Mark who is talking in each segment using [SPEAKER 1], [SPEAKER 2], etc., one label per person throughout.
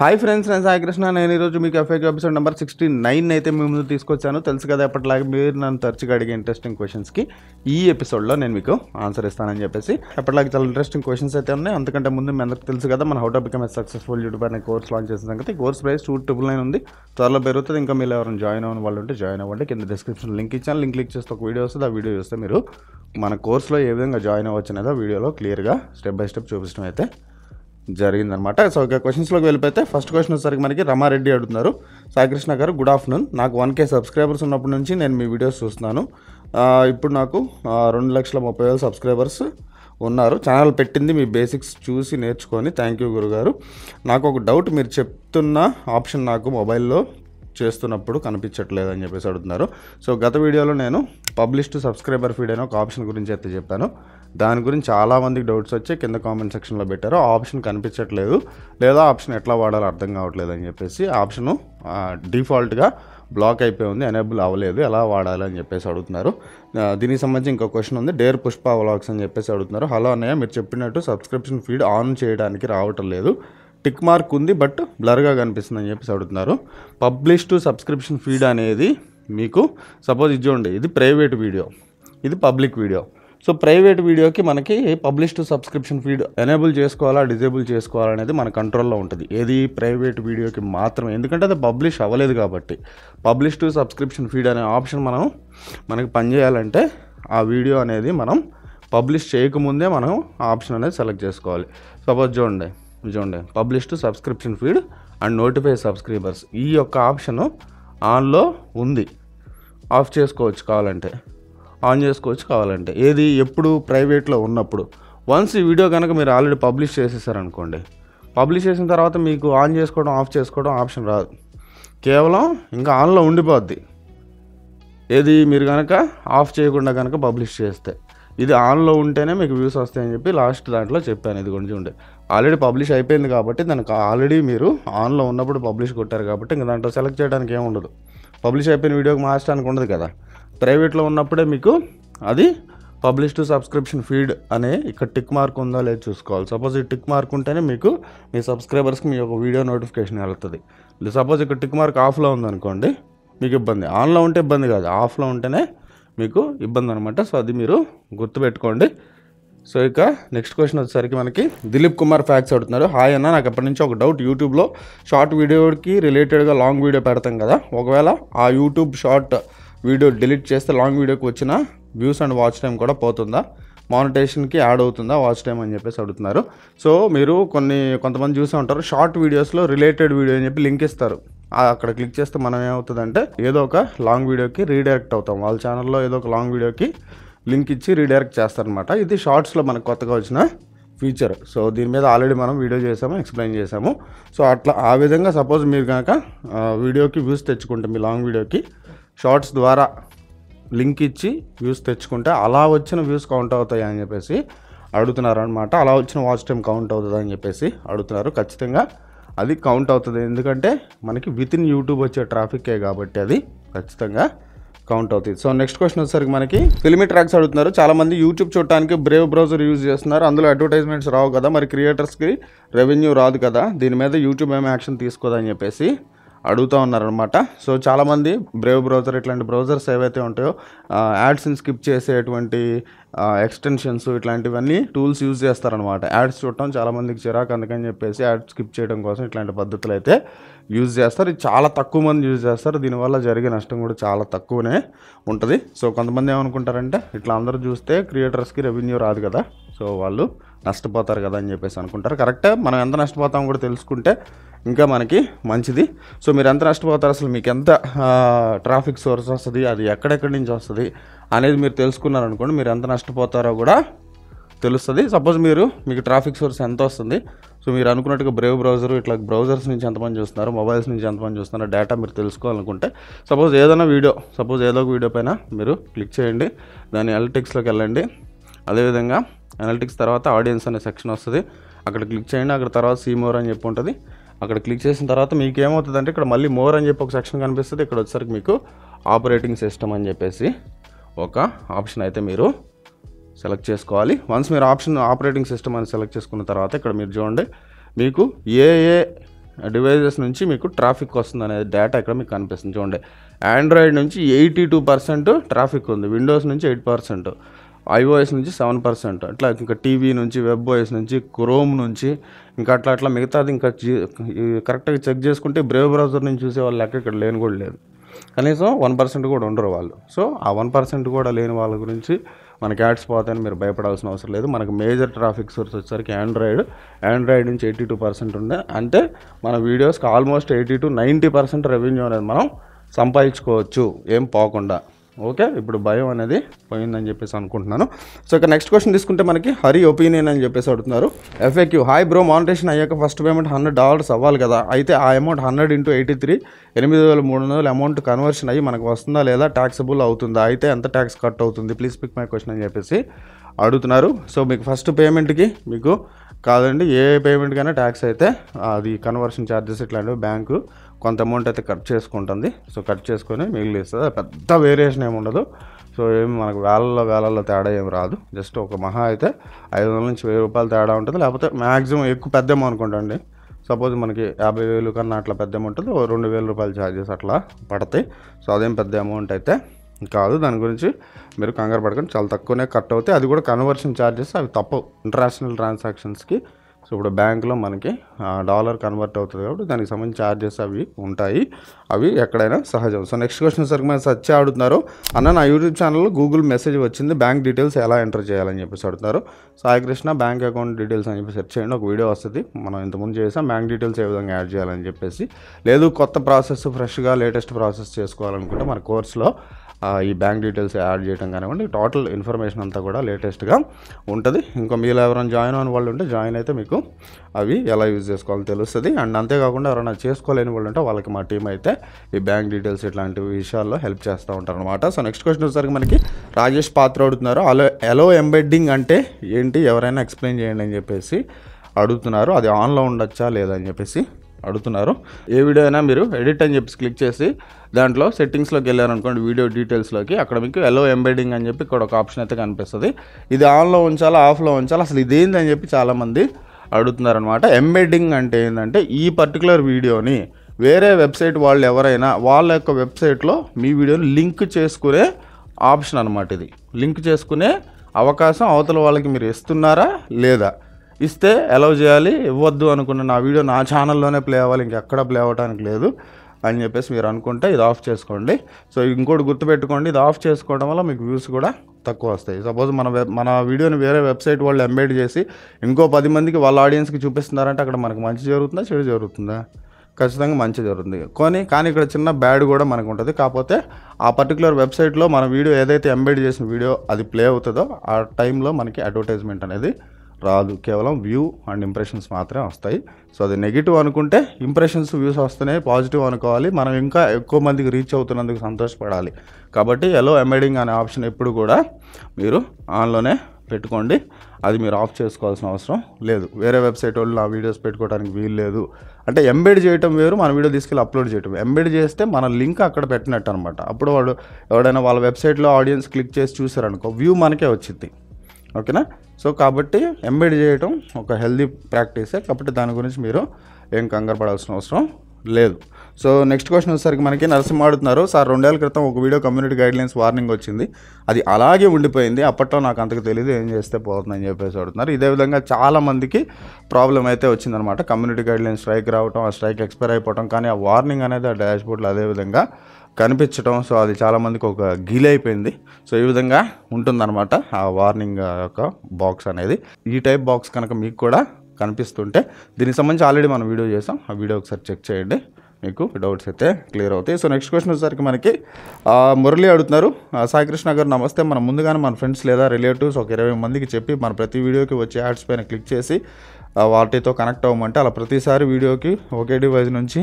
[SPEAKER 1] hi friends నేను కృష్ణ నేను ఈరోజు మీకు FAQ episode number sixty nine అయితే మీ ముందు తీసుకొచ్చాను తెలుసు కదా ఎప్పటిలాగే మీరు నన్ను తరచుగా అడిగే ఇంట్రెస్టింగ్ క్వశ్చన్స్కి ఈ ఎపిసోడ్లో నేను మీకు ఆన్సర్ ఇస్తానని చెప్పేసి ఎప్పటిలాగే చాలా ఇంట్రెస్టింగ్ క్వశ్చన్స్ అయితే ఉన్నాయి అంతకంటే ముందు మీ అందరికీ తెలుసు కదా మన how to become a successful YouTube అనే కోర్స్ లాంచ్ చేసిన సంగతి course price two triple nine ఉంది త్వరలో పెరుగుతుంది ఇంకా మీరు ఎవరైనా జాయిన్ అవ్వని వాళ్ళు ఉంటే జాయిన్ అవ్వండి కింద డిస్క్రిప్షన్ లింక్ ఇచ్చాను లింక్ క్లిక్ చేస్తే ఒక వీడియో వస్తుంది ఆ వీడియో చూస్తే మీరు మన కోర్స్లో ఏ విధంగా జాయిన్ అవ్వచ్చు అనేది వీడియోలో క్లియర్గా స్టెప్ బై స్టెప్ చూపించడం అయితే జరిగిందనమాట సో ఇక క్వశ్చన్స్లోకి వెళ్ళిపోతే ఫస్ట్ క్వశ్చన్ వచ్చేసరికి మనకి రమారెడ్డి అడుగుతున్నారు సాయికృష్ణ గారు గుడ్ ఆఫ్టర్నూన్ నాకు వన్ కే సబ్స్క్రైబర్స్ ఉన్నప్పటి నుంచి నేను మీ వీడియోస్ చూస్తున్నాను ఇప్పుడు నాకు రెండు లక్షల ముప్పై వేల సబ్స్క్రైబర్స్ ఉన్నారు ఛానల్ పెట్టింది మీ బేసిక్స్ చూసి నేర్చుకొని థ్యాంక్ యూ గురుగారు నాకు ఒక డౌట్ మీరు చెప్తున్న ఆప్షన్ నాకు మొబైల్లో చేస్తున్నప్పుడు కనిపించట్లేదు అని చెప్పేసి అడుగుతున్నారు సో గత వీడియోలో నేను పబ్లిష్ టు సబ్స్క్రైబర్ ఫీడ్ అనే ఒక ఆప్షన్ గురించి అయితే చెప్పాను దాని గురించి చాలామందికి డౌట్స్ వచ్చి కింద కామెంట్ సెక్షన్లో పెట్టారు ఆప్షన్ కనిపించట్లేదు లేదా ఆప్షన్ ఎట్లా వాడాలో అర్థం కావట్లేదు అని చెప్పేసి ఆప్షను డిఫాల్ట్గా బ్లాక్ అయిపోయి ఉంది ఎనేబుల్ అవ్వలేదు ఎలా వాడాలి అని చెప్పేసి అడుగుతున్నారు దీనికి సంబంధించి ఇంకో క్వశ్చన్ ఉంది డేర్ పుష్ప వ్లాగ్స్ అని చెప్పేసి అడుగుతున్నారు హలో అన్నయ్య మీరు చెప్పినట్టు సబ్స్క్రిప్షన్ ఫీడ్ ఆన్ చేయడానికి రావటం లేదు టిక్ మార్క్ ఉంది బట్ బ్లర్గా కనిపిస్తుంది అని చెప్పేసి అడుగుతున్నారు పబ్లిష్ టు సబ్స్క్రిప్షన్ ఫీడ్ అనేది మీకు సపోజ్ ఇది చూడండి ఇది ప్రైవేట్ వీడియో ఇది పబ్లిక్ వీడియో సో ప్రైవేట్ వీడియోకి మనకి publish to subscription feed enable చేసుకోవాలా డిజేబుల్ చేసుకోవాలా అనేది మన కంట్రోల్లో ఉంటుంది ఏది ప్రైవేట్ వీడియోకి మాత్రమే ఎందుకంటే అది పబ్లిష్ అవ్వలేదు కాబట్టి పబ్లిష్ టు సబ్స్క్రిప్షన్ ఫీడ్ అనే ఆప్షన్ మనం మనకి పనిచేయాలంటే ఆ వీడియో అనేది మనం పబ్లిష్ చేయకముందే మనం ఆప్షన్ అనేది సెలెక్ట్ చేసుకోవాలి సపోజ్ చూడండి చూడండి publish to subscription feed and notify subscribers ఈ యొక్క ఆప్షను ఆన్లో ఉంది ఆఫ్ చేసుకోవచ్చు కావాలంటే ఆన్ చేసుకోవచ్చు కావాలంటే ఏది ఎప్పుడు ప్రైవేట్లో ఉన్నప్పుడు వన్స్ ఈ వీడియో కనుక మీరు ఆల్రెడీ పబ్లిష్ చేసేసారనుకోండి పబ్లిష్ చేసిన తర్వాత మీకు ఆన్ చేసుకోవడం ఆఫ్ చేసుకోవడం ఆప్షన్ రాదు కేవలం ఇంకా ఆన్లో ఉండిపోద్ది ఏది మీరు కనుక ఆఫ్ చేయకుండా కనుక పబ్లిష్ చేస్తే ఇది ఆన్లో ఉంటేనే మీకు వ్యూస్ వస్తాయని చెప్పి లాస్ట్ దాంట్లో చెప్పాను ఇది కొంచెం ఉండే ఆల్రెడీ పబ్లిష్ అయిపోయింది కాబట్టి దానికి ఆల్రెడీ మీరు ఆన్లో ఉన్నప్పుడు పబ్లిష్ కొట్టారు కాబట్టి ఇంకా దాంట్లో సెలెక్ట్ చేయడానికి ఏమి ఉండదు పబ్లిష్ అయిపోయిన వీడియోకి మార్చడానికి ఉండదు కదా ప్రైవేట్లో ఉన్నప్పుడే మీకు అది పబ్లిష్ టు సబ్స్క్రిప్షన్ ఫీడ్ అనే ఇక్కడ టిక్ మార్క్ ఉందా లేదో చూసుకోవాలి సపోజ్ ఈ టిక్ మార్క్ ఉంటేనే మీకు మీ సబ్స్క్రైబర్స్కి మీ యొక్క వీడియో నోటిఫికేషన్ వెళ్తుంది సపోజ్ ఇక్కడ టిక్ మార్క్ ఆఫ్లో ఉందనుకోండి మీకు ఇబ్బంది ఆన్లో ఉంటే ఇబ్బంది కాదు ఆఫ్లో ఉంటేనే మీకు ఇబ్బంది అనమాట సో అది మీరు గుర్తుపెట్టుకోండి సో ఇక నెక్స్ట్ క్వశ్చన్ వచ్చేసరికి మనకి దిలీప్ కుమార్ ఫ్యాక్స్ అడుగుతున్నారు హాయ్ అన్న నాకు ఎప్పటి నుంచి ఒక డౌట్ యూట్యూబ్లో షార్ట్ వీడియోకి రిలేటెడ్గా లాంగ్ వీడియో పెడతాం కదా ఒకవేళ ఆ యూట్యూబ్ షార్ట్ వీడియో డిలీట్ చేస్తే లాంగ్ వీడియోకి వచ్చిన వ్యూస్ అండ్ వాచ్ టైం కూడా పోతుందా మానిటేషన్కి యాడ్ అవుతుందా వాచ్ టైం అని చెప్పేసి అడుగుతున్నారు సో మీరు కొన్ని కొంతమంది చూసే ఉంటారు షార్ట్ వీడియోస్లో రిలేటెడ్ వీడియో అని చెప్పి లింక్ ఇస్తారు అక్కడ క్లిక్ చేస్తే మనం ఏమవుతుందంటే ఏదో ఒక లాంగ్ వీడియోకి రీడైరెక్ట్ అవుతాం వాళ్ళ ఛానల్లో ఏదో ఒక లాంగ్ వీడియోకి లింక్ ఇచ్చి రీడైరెక్ట్ చేస్తారనమాట ఇది షార్ట్స్లో మనకు కొత్తగా వచ్చిన ఫీచర్ సో దీని మీద ఆల్రెడీ మనం వీడియో చేసాము ఎక్స్ప్లెయిన్ చేసాము సో అట్లా ఆ విధంగా సపోజ్ మీరు కనుక వీడియోకి వ్యూస్ తెచ్చుకుంటే మీ లాంగ్ వీడియోకి షార్ట్స్ ద్వారా లింక్ ఇచ్చి వ్యూస్ తెచ్చుకుంటే అలా వచ్చిన వ్యూస్ కౌంట్ అవుతాయి అని చెప్పేసి అడుగుతున్నారు అనమాట అలా వచ్చిన వాచ్ టైం కౌంట్ అవుతుంది అని చెప్పేసి అడుగుతున్నారు ఖచ్చితంగా అది కౌంట్ అవుతుంది ఎందుకంటే మనకి విత్ ఇన్ యూట్యూబ్ వచ్చే ట్రాఫిక్కే కాబట్టి అది ఖచ్చితంగా కౌంట్ అవుతుంది సో నెక్స్ట్ క్వశ్చన్ వచ్చేసరికి మనకి ఫిల్మీ ట్రాక్స్ అడుగుతున్నారు చాలామంది యూట్యూబ్ చూడటానికి బ్రేవ్ బ్రౌజర్ యూజ్ చేస్తున్నారు అందులో అడ్వర్టైజ్మెంట్స్ రావు కదా మరి క్రియేటర్స్కి రెవెన్యూ రాదు కదా దీని మీద యూట్యూబ్ ఏమో యాక్షన్ తీసుకోదని చెప్పేసి అడుగుతూ ఉన్నారనమాట సో చాలామంది బ్రేవ్ బ్రౌజర్ ఇట్లాంటి బ్రౌజర్స్ ఏవైతే ఉంటాయో యాడ్స్ని స్కిప్ చేసేటువంటి ఎక్స్టెన్షన్స్ ఇట్లాంటివన్నీ టూల్స్ యూజ్ చేస్తారనమాట యాడ్స్ చూడటం చాలామందికి చిరాకు అందుకని చెప్పేసి యాడ్స్ స్కిప్ చేయడం కోసం ఇట్లాంటి పద్ధతులు అయితే యూజ్ చేస్తారు ఇది చాలా తక్కువ మంది యూజ్ చేస్తారు దీనివల్ల జరిగే నష్టం కూడా చాలా తక్కువనే ఉంటుంది సో కొంతమంది ఏమనుకుంటారంటే ఇట్లా అందరూ చూస్తే క్రియేటర్స్కి రెవెన్యూ రాదు కదా సో వాళ్ళు నష్టపోతారు కదా అని చెప్పేసి అనుకుంటారు కరెక్టే మనం ఎంత నష్టపోతామో కూడా తెలుసుకుంటే ఇంకా మనకి మంచిది సో మీరు ఎంత నష్టపోతారు అసలు మీకు ఎంత ట్రాఫిక్ సోర్స్ వస్తుంది అది ఎక్కడెక్కడి నుంచి వస్తుంది అనేది మీరు తెలుసుకున్నారనుకోండి మీరు ఎంత నష్టపోతారో కూడా తెలుస్తుంది సపోజ్ మీరు మీకు ట్రాఫిక్ సోర్స్ ఎంత వస్తుంది సో మీరు అనుకున్నట్టుగా బ్రేవ్ బ్రౌజర్ ఇట్లా బ్రౌజర్స్ నుంచి ఎంతమంది చూస్తున్నారు మొబైల్స్ నుంచి ఎంతమంది చూస్తున్నారు డేటా మీరు తెలుసుకోవాలనుకుంటే సపోజ్ ఏదైనా వీడియో సపోజ్ ఏదో ఒక వీడియో పైన మీరు క్లిక్ చేయండి దాని అనలిటిక్స్లోకి వెళ్ళండి అదేవిధంగా అనలిటిక్స్ తర్వాత ఆడియన్స్ అనే సెక్షన్ వస్తుంది అక్కడ క్లిక్ చేయండి అక్కడ తర్వాత సీమోర్ అని చెప్పి ఉంటుంది అక్కడ క్లిక్ చేసిన తర్వాత మీకు ఏమవుతుందంటే ఇక్కడ మళ్ళీ మోర్ అని చెప్పి ఒక సెక్షన్ కనిపిస్తుంది ఇక్కడ వచ్చేసరికి మీకు ఆపరేటింగ్ సిస్టమ్ అని చెప్పేసి ఒక ఆప్షన్ అయితే మీరు సెలెక్ట్ చేసుకోవాలి వన్స్ మీరు ఆప్షన్ ఆపరేటింగ్ సిస్టమ్ అని సెలెక్ట్ చేసుకున్న తర్వాత ఇక్కడ మీరు చూడండి మీకు ఏ ఏ డివైజెస్ నుంచి మీకు ట్రాఫిక్ వస్తుంది అనేది డేటా ఇక్కడ మీకు కనిపిస్తుంది చూడండి ఆండ్రాయిడ్ నుంచి ఎయిటీ టూ పర్సెంట్ ట్రాఫిక్ ఉంది విండోస్ నుంచి ఎయిట్ పర్సెంట్ ఐఓఎస్ నుంచి సెవెన్ పర్సెంట్ అట్లా ఇంకా టీవీ నుంచి వెబ్ ఓఎస్ నుంచి క్రోమ్ నుంచి ఇంకా అట్లా అట్లా మిగతాది ఇంకా కరెక్ట్గా చెక్ చేసుకుంటే బ్రేవ్ బ్రౌజర్ నుంచి చూసే వాళ్ళు లెక్క ఇక్కడ లేని కూడా లేదు కనీసం వన్ పర్సెంట్ కూడా ఉండరు వాళ్ళు సో ఆ వన్ పర్సెంట్ కూడా లేని వాళ్ళ గురించి మనకి యాడ్స్ పోతాయని మీరు భయపడాల్సిన అవసరం లేదు మనకు మేజర్ ట్రాఫిక్ సోర్స్ వచ్చేసరికి ఆండ్రాయిడ్ ఆండ్రాయిడ్ నుంచి ఎయిటీ టూ పర్సెంట్ ఉండే అంటే మన వీడియోస్కి almost eighty to ninety percent revenue అనేది మనం సంపాదించుకోవచ్చు ఏం పోకుండా ఓకే ఇప్పుడు భయం అనేది పోయిందని చెప్పేసి అనుకుంటున్నాను సో ఇక నెక్స్ట్ క్వశ్చన్ తీసుకుంటే మనకి హరి ఒపీనియన్ అని చెప్పేసి అడుగుతున్నారు ఎఫ్ఏక్యూ హాయ్ బ్రో మానిటేషన్ అయ్యాక ఫస్ట్ పేమెంట్ హండ్రెడ్ డాలర్స్ అవ్వాలి కదా అయితే ఆ amount hundred into eighty three ఎనిమిది వేల మూడు వందల అమౌంట్ కన్వర్షన్ అయ్యి మనకు వస్తుందా లేదా ట్యాక్సబుల్ అవుతుందా అయితే ఎంత ట్యాక్స్ కట్ అవుతుంది ప్లీజ్ పిక్ మై క్వశ్చన్ అని చెప్పేసి అడుగుతున్నారు సో మీకు ఫస్ట్ పేమెంట్కి మీకు కాదండి ఏ పేమెంట్కైనా ట్యాక్స్ అయితే అది కన్వర్షన్ ఛార్జెస్ ఇట్లాంటివి బ్యాంకు కొంత అమౌంట్ అయితే కట్ చేసుకుంటుంది సో కట్ చేసుకొని మిగిలిస్తుంది పెద్ద వేరియేషన్ ఏమి ఉండదు సో ఏమి మనకు వేలల్లో వేలల్లో తేడా ఏం రాదు జస్ట్ ఒక మహా అయితే ఐదు వందల నుంచి వెయ్యి రూపాయలు తేడా ఉంటుంది లేకపోతే మ్యాక్సిమం ఎక్కువ పెద్ద అనుకుంటండి సపోజ్ మనకి యాభై వేలు కన్నా అట్లా పెద్ద ఉంటుంది రెండు వేల రూపాయలు ఛార్జెస్ అట్లా పడతాయి సో అదేం పెద్ద అమౌంట్ అయితే కాదు దాని గురించి మీరు కంగారు పడకండి చాలా తక్కువనే కట్ అవుతాయి అది కూడా కన్వర్షన్ ఛార్జెస్ అవి తప్పవు ఇంటర్నేషనల్ ట్రాన్సాక్షన్స్కి సో ఇప్పుడు బ్యాంక్లో మనకి డాలర్ కన్వర్ట్ అవుతుంది కాబట్టి దానికి సంబంధించి ఛార్జెస్ అవి ఉంటాయి అవి ఎక్కడైనా సహజం సో నెక్స్ట్ క్వశ్చన్ సరికి మీరు సచ్చే అడుగుతున్నారు అన్న నా యూట్యూబ్ ఛానల్లో గూగుల్ మెసేజ్ వచ్చింది బ్యాంక్ డీటెయిల్స్ ఎలా ఎంటర్ చేయాలని చెప్పేసి అడుగుతారు Sai Krishna bank account details అని చెప్పి సెర్చ్ చేయండి ఒక వీడియో వస్తుంది మనం ఇంతకుముందు చేసాం బ్యాంక్ డీటెయిల్స్ ఏ విధంగా యాడ్ చేయాలని చెప్పేసి లేదు కొత్త ప్రాసెస్ ఫ్రెష్గా లేటెస్ట్ ప్రాసెస్ చేసుకోవాలనుకుంటే మన కోర్స్లో ఈ బ్యాంక్ డీటెయిల్స్ యాడ్ చేయడం కానివ్వండి టోటల్ ఇన్ఫర్మేషన్ అంతా కూడా లేటెస్ట్గా ఉంటుంది ఇంకా మీరు ఎవరైనా జాయిన్ అవ్వని వాళ్ళు ఉంటే జాయిన్ అయితే మీకు అవి ఎలా యూజ్ చేసుకోవాలో తెలుస్తుంది అండ్ అంతేకాకుండా ఎవరైనా చేసుకోలేని వాళ్ళు ఉంటే వాళ్ళకి మా టీం అయితే ఈ బ్యాంక్ డీటెయిల్స్ ఇట్లాంటి విషయాల్లో హెల్ప్ చేస్తూ ఉంటారు అనమాట సో నెక్స్ట్ క్వశ్చన్ వచ్చేసరికి మనకి రాజేష్ పాత్ర అడుగుతున్నారు అలో ఎలో ఎంబెడ్డింగ్ అంటే ఏంటి ఎవరైనా ఎక్స్ప్లెయిన్ చేయండి అని చెప్పేసి అడుగుతున్నారు అది ఆన్లో ఉండొచ్చా లేదా అని చెప్పేసి అడుగుతున్నారు ఏ వీడియో అయినా మీరు ఎడిట్ అని చెప్పి క్లిక్ చేసి దాంట్లో సెట్టింగ్స్లోకి వెళ్ళారనుకోండి వీడియో డీటెయిల్స్లోకి అక్కడ మీకు ఎలో ఎంబెడింగ్ అని చెప్పి ఇక్కడ ఒక ఆప్షన్ అయితే కనిపిస్తుంది ఇది ఆన్లో ఉంచాలా ఆఫ్లో ఉంచాలా అసలు ఇదేంది అని చెప్పి చాలామంది అడుగుతున్నారనమాట ఎంబెడ్డింగ్ అంటే ఏంటంటే ఈ పర్టికులర్ వీడియోని వేరే వెబ్సైట్ వాళ్ళు ఎవరైనా వాళ్ళ యొక్క వెబ్సైట్లో మీ వీడియోని లింక్ చేసుకునే ఆప్షన్ అనమాట ఇది లింక్ చేసుకునే అవకాశం అవతల వాళ్ళకి మీరు ఇస్తున్నారా లేదా ఇస్తే అలౌ చేయాలి ఇవ్వద్దు అనుకున్న నా వీడియో నా ఛానల్లోనే ప్లే అవ్వాలి ఇంకెక్కడ ప్లే అవ్వడానికి లేదు అని చెప్పేసి మీరు అనుకుంటే ఇది ఆఫ్ చేసుకోండి సో ఇంకోటి గుర్తుపెట్టుకోండి ఇది ఆఫ్ చేసుకోవడం వల్ల మీకు వ్యూస్ కూడా తక్కువ వస్తాయి సపోజ్ మన మన వీడియోని వేరే వెబ్సైట్ వాళ్ళు ఎంబైడ్ చేసి ఇంకో పది మందికి వాళ్ళ ఆడియన్స్కి చూపిస్తున్నారంటే అక్కడ మనకు మంచి జరుగుతుందా చెడు జరుగుతుందా ఖచ్చితంగా మంచి జరుగుతుంది కానీ కానీ ఇక్కడ చిన్న బ్యాడ్ కూడా మనకు ఉంటుంది కాకపోతే ఆ పర్టికులర్ వెబ్సైట్లో మన వీడియో ఏదైతే ఎంబైడ్ చేసిన వీడియో అది ప్లే అవుతుందో ఆ టైంలో మనకి అడ్వర్టైజ్మెంట్ అనేది రాదు కేవలం వ్యూ అండ్ ఇంప్రెషన్స్ మాత్రమే వస్తాయి సో అది నెగిటివ్ అనుకుంటే ఇంప్రెషన్స్ వ్యూస్ వస్తున్నాయి పాజిటివ్ అనుకోవాలి మనం ఇంకా ఎక్కువ మందికి రీచ్ అవుతున్నందుకు సంతోషపడాలి కాబట్టి ఎలో ఎమెడింగ్ అనే ఆప్షన్ ఎప్పుడు కూడా మీరు ఆన్లోనే పెట్టుకోండి అది మీరు ఆఫ్ చేసుకోవాల్సిన అవసరం లేదు వేరే వెబ్సైట్ వాళ్ళు నా వీడియోస్ పెట్టుకోవడానికి వీలు లేదు అంటే ఎంబెడ్ చేయటం వేరు మన వీడియో తీసుకెళ్ళి అప్లోడ్ చేయటం ఎంబెడ్ చేస్తే మన లింక్ అక్కడ పెట్టినట్టు అనమాట అప్పుడు వాడు ఎవడైనా వాళ్ళ వెబ్సైట్లో ఆడియన్స్ క్లిక్ చేసి చూసారనుకో వ్యూ మనకే వచ్చింది ఓకేనా సో కాబట్టి ఎంబెడ్ చేయటం ఒక హెల్దీ ప్రాక్టీసే కాబట్టి దాని గురించి మీరు ఏం కంగారు పడాల్సిన అవసరం లేదు సో నెక్స్ట్ క్వశ్చన్ వచ్చేసరికి మనకి నరసింహ ఆడుతున్నారు సార్ రెండేళ్ల క్రితం ఒక వీడియో కమ్యూనిటీ గైడ్లైన్స్ వార్నింగ్ వచ్చింది అది అలాగే ఉండిపోయింది అప్పట్లో నాకు అంతకు తెలియదు ఏం చేస్తే పోతుందని చెప్పేసి అడుగుతున్నారు ఇదే విధంగా చాలామందికి ప్రాబ్లం అయితే వచ్చిందనమాట కమ్యూనిటీ గైడ్లైన్స్ స్ట్రైక్ రావటం ఆ స్ట్రైక్ ఎక్స్పైర్ అయిపోవటం కానీ ఆ వార్నింగ్ అనేది ఆ డాష్ బోర్డ్లో అదేవిధంగా కనిపించడం సో అది చాలామందికి ఒక గీల్ అయిపోయింది సో ఈ విధంగా ఉంటుందన్నమాట ఆ వార్నింగ్ యొక్క బాక్స్ అనేది ఈ టైప్ బాక్స్ కనుక మీకు కూడా కనిపిస్తుంటే దీనికి సంబంధించి ఆల్రెడీ మనం వీడియో చేసాం ఆ వీడియో ఒకసారి చెక్ చేయండి మీకు డౌట్స్ అయితే క్లియర్ అవుతాయి సో నెక్స్ట్ క్వశ్చన్ వచ్చేసరికి మనకి మురళి అడుగుతున్నారు సాయికృష్ణ గారు నమస్తే మనం ముందుగానే మన ఫ్రెండ్స్ లేదా రిలేటివ్స్ ఒక ఇరవై మందికి చెప్పి మన ప్రతి వీడియోకి వచ్చే యాడ్స్ పైన క్లిక్ చేసి వాటితో కనెక్ట్ అవ్వమంటే అలా ప్రతిసారి వీడియోకి ఒకే డివైజ్ నుంచి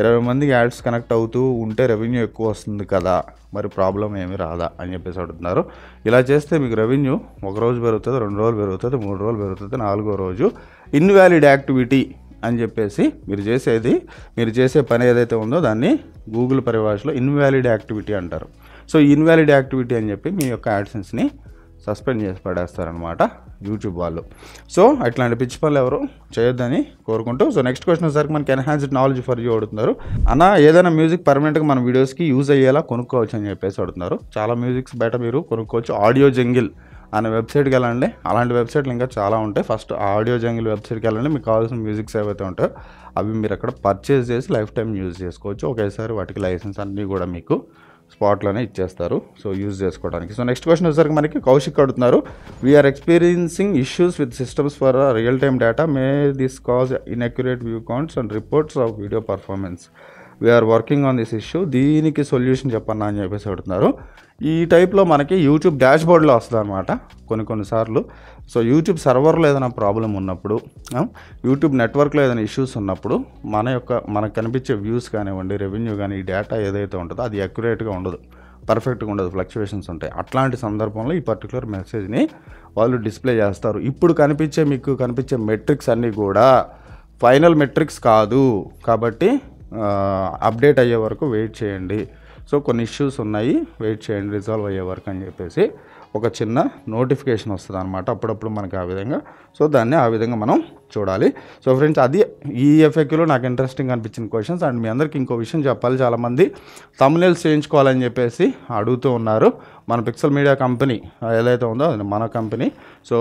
[SPEAKER 1] ఇరవై మందికి యాడ్స్ కనెక్ట్ అవుతూ ఉంటే రెవెన్యూ ఎక్కువ వస్తుంది కదా మరి ప్రాబ్లం ఏమి రాదా అని చెప్పేసి అడుగుతున్నారు ఇలా చేస్తే మీకు రెవెన్యూ ఒక రోజు పెరుగుతుంది రెండు రోజులు పెరుగుతుంది మూడు రోజులు పెరుగుతుంది నాలుగో రోజు ఇన్వాలిడ్ యాక్టివిటీ అని చెప్పేసి మీరు చేసేది మీరు చేసే పని ఏదైతే ఉందో దాన్ని గూగుల్ పరిభాషలో ఇన్వాలిడ్ యాక్టివిటీ అంటారు సో ఇన్వాలిడ్ యాక్టివిటీ అని చెప్పి మీ యొక్క యాడ్సెన్స్ని సస్పెండ్ చేసి పడేస్తారనమాట యూట్యూబ్ వాళ్ళు సో అట్లాంటి పిచ్చి పనులు ఎవరు చేయొద్దని కోరుకుంటూ సో నెక్స్ట్ క్వశ్చన్ వచ్చేసరికి మనకి ఎన్హాన్స్డ్ నాలెడ్జ్ ఫర్ యూ అడుగుతున్నారు అన్న ఏదైనా మ్యూజిక్ పర్మనెంట్గా మన వీడియోస్కి యూజ్ అయ్యేలా కొనుక్కోవచ్చు అని చెప్పేసి అడుగుతున్నారు చాలా మ్యూజిక్స్ బయట మీరు కొనుక్కోవచ్చు ఆడియో జంగిల్ అనే వెబ్సైట్కి వెళ్ళండి అలాంటి వెబ్సైట్లు ఇంకా చాలా ఉంటాయి ఫస్ట్ ఆడియో జంగిల్ వెబ్సైట్కి వెళ్ళండి మీకు కావాల్సిన మ్యూజిక్స్ ఏవైతే ఉంటాయో అవి మీరు అక్కడ పర్చేస్ చేసి లైఫ్ టైం యూజ్ చేసుకోవచ్చు ఒకేసారి వాటికి లైసెన్స్ అన్నీ కూడా మీకు స్పాట్లోనే ఇచ్చేస్తారు సో యూజ్ చేసుకోవడానికి సో నెక్స్ట్ క్వశ్చన్ వచ్చేసరికి మనకి కౌశిక్ అడుగుతున్నారు we're experiencing issues with systems for real time data may this cause inaccurate view counts and reports of video performance we're working on this issue దీనికి సొల్యూషన్ చెప్పన్నా అని చెప్పేసి అడుగుతున్నారు ఈ టైప్లో మనకి యూట్యూబ్ డాష్బోర్డ్లో వస్తుంది అనమాట కొన్ని కొన్నిసార్లు సో యూట్యూబ్ సర్వర్లో ఏదైనా ప్రాబ్లం ఉన్నప్పుడు యూట్యూబ్ నెట్వర్క్లో ఏదైనా ఇష్యూస్ ఉన్నప్పుడు మన యొక్క మనకు కనిపించే వ్యూస్ కానివ్వండి రెవెన్యూ కానీ ఈ డేటా ఏదైతే ఉంటుందో అది అక్యురేట్గా ఉండదు పర్ఫెక్ట్గా ఉండదు ఫ్లక్చువేషన్స్ ఉంటాయి అట్లాంటి సందర్భంలో ఈ పర్టికులర్ మెసేజ్ని వాళ్ళు డిస్ప్లే చేస్తారు ఇప్పుడు కనిపించే మీకు కనిపించే మెట్రిక్స్ అన్నీ కూడా ఫైనల్ మెట్రిక్స్ కాదు కాబట్టి అప్డేట్ అయ్యే వరకు వెయిట్ చేయండి సో కొన్ని ఇష్యూస్ ఉన్నాయి వెయిట్ చేయండి రిజాల్వ్ అయ్యే వరకు అని చెప్పేసి ఒక చిన్న నోటిఫికేషన్ వస్తుంది అనమాట అప్పుడప్పుడు మనకు ఆ విధంగా సో దాన్ని ఆ విధంగా మనం చూడాలి సో ఫ్రెండ్స్ అది ఈ ఎఫ్ఏక్యూలో నాకు ఇంట్రెస్టింగ్ అనిపించిన క్వశ్చన్స్ అండ్ మీ అందరికీ ఇంకో విషయం చెప్పాలి చాలామంది తమిళల్స్ చేయించుకోవాలని చెప్పేసి అడుగుతూ ఉన్నారు మన పిక్సల్ మీడియా కంపెనీ ఏదైతే ఉందో అది మన కంపెనీ సో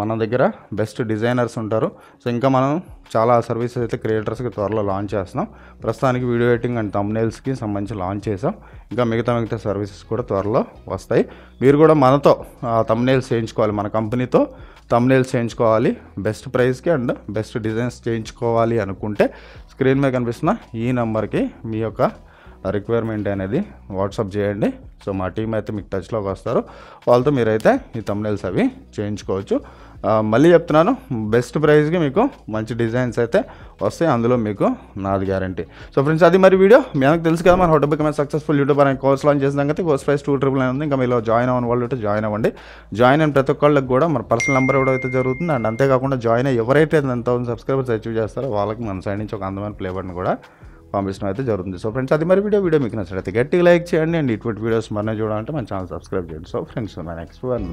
[SPEAKER 1] మన దగ్గర బెస్ట్ డిజైనర్స్ ఉంటారు సో ఇంకా మనం చాలా సర్వీసెస్ అయితే క్రియేటర్స్కి త్వరలో లాంచ్ చేస్తున్నాం ప్రస్తుతానికి వీడియో ఎడిటింగ్ అండ్ తమ్నేల్స్కి సంబంధించి లాంచ్ చేసాం ఇంకా మిగతా మిగతా సర్వీసెస్ కూడా త్వరలో వస్తాయి మీరు కూడా మనతో తమ్నేల్స్ చేయించుకోవాలి మన కంపెనీతో తమ్నేల్స్ చేయించుకోవాలి బెస్ట్ ప్రైస్కి అండ్ బెస్ట్ డిజైన్స్ చేయించుకోవాలి అనుకుంటే స్క్రీన్ మీద కనిపిస్తున్న ఈ నెంబర్కి మీ యొక్క రిక్వైర్మెంట్ అనేది వాట్సాప్ చేయండి సో మా టీం అయితే మీకు టచ్లోకి వస్తారు వాళ్ళతో మీరైతే ఈ తమ్నైల్స్ అవి చేయించుకోవచ్చు మళ్ళీ చెప్తున్నాను బెస్ట్ ప్రైస్కి మీకు మంచి డిజైన్స్ అయితే వస్తాయి అందులో మీకు నాది గ్యారంటీ సో ఫ్రెండ్స్ అది మరి వీడియో మీ నాకు తెలుసు కదా మన హోటల్ బికమే సక్సెస్ఫుల్ యూట్యూబ్ అనే కోర్స్ లాంచ్ చేసిన కదా కోర్స్ ప్రైస్ టూ ట్రిపుల్ ఉంది ఇంకా మీలో జాయిన్ అవ్వని వాళ్ళు అయితే జాయిన్ అవ్వండి జాయిన్ అయిన ప్రతి ఒక్కళ్ళకి కూడా మన పర్సనల్ నెంబర్ కూడా అయితే జరుగుతుంది అండ్ అంతేకాకుండా జాయిన్ అయ్యి ఎవరైతే ఎంత థౌసండ్ సబ్స్క్రైబర్స్ అచీవ్ చేస్తారో వాళ్ళకి మన సైడ్ నుంచి ఒక అందమైన ప్లే బటన్ కూడా పంపించడం అయితే జరుగుతుంది సో ఫ్రెండ్స్ అది మరి వీడియో వీడియో మీకు నచ్చినట్లయితే గట్టిగా లైక్ చేయండి అండ్ ఇటువంటి వీడియోస్ మరణం చూడాలంటే మన ఛానల్ సబ్స్క్రైబ్ చేయండి సో ఫ్రెండ్స్ మన నెక్స్ట్ వన్